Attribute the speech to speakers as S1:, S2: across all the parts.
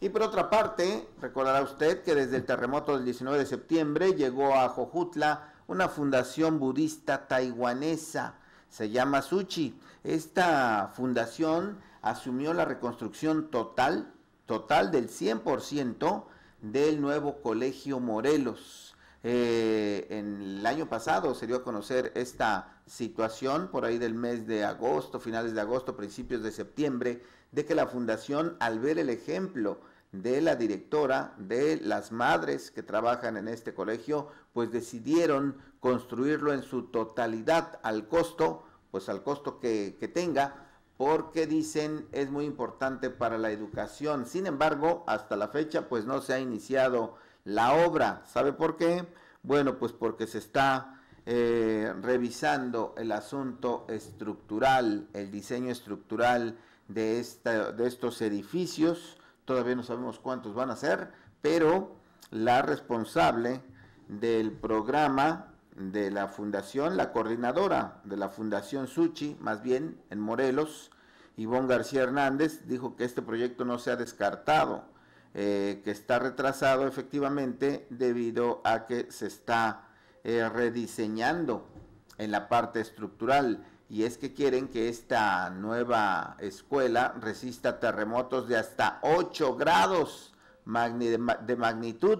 S1: Y por otra parte, recordará usted que desde el terremoto del 19 de septiembre llegó a Jojutla una fundación budista taiwanesa, se llama Suchi. Esta fundación asumió la reconstrucción total, total del 100% del nuevo colegio Morelos. Eh, en el año pasado se dio a conocer esta situación por ahí del mes de agosto, finales de agosto, principios de septiembre, de que la fundación, al ver el ejemplo de la directora, de las madres que trabajan en este colegio, pues decidieron construirlo en su totalidad al costo, pues al costo que, que tenga, porque dicen es muy importante para la educación. Sin embargo, hasta la fecha, pues no se ha iniciado la obra. ¿Sabe por qué? Bueno, pues porque se está eh, revisando el asunto estructural, el diseño estructural de, esta, de estos edificios. Todavía no sabemos cuántos van a ser, pero la responsable del programa de la fundación, la coordinadora de la fundación Suchi, más bien en Morelos, Ivonne García Hernández, dijo que este proyecto no se ha descartado eh, que está retrasado efectivamente debido a que se está eh, rediseñando en la parte estructural y es que quieren que esta nueva escuela resista terremotos de hasta 8 grados de magnitud.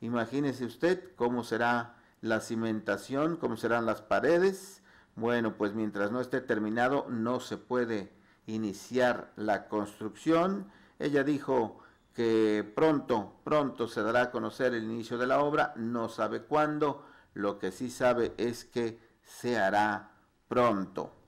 S1: Imagínese usted cómo será la cimentación, cómo serán las paredes. Bueno, pues mientras no esté terminado no se puede iniciar la construcción. Ella dijo que pronto, pronto se dará a conocer el inicio de la obra, no sabe cuándo, lo que sí sabe es que se hará pronto.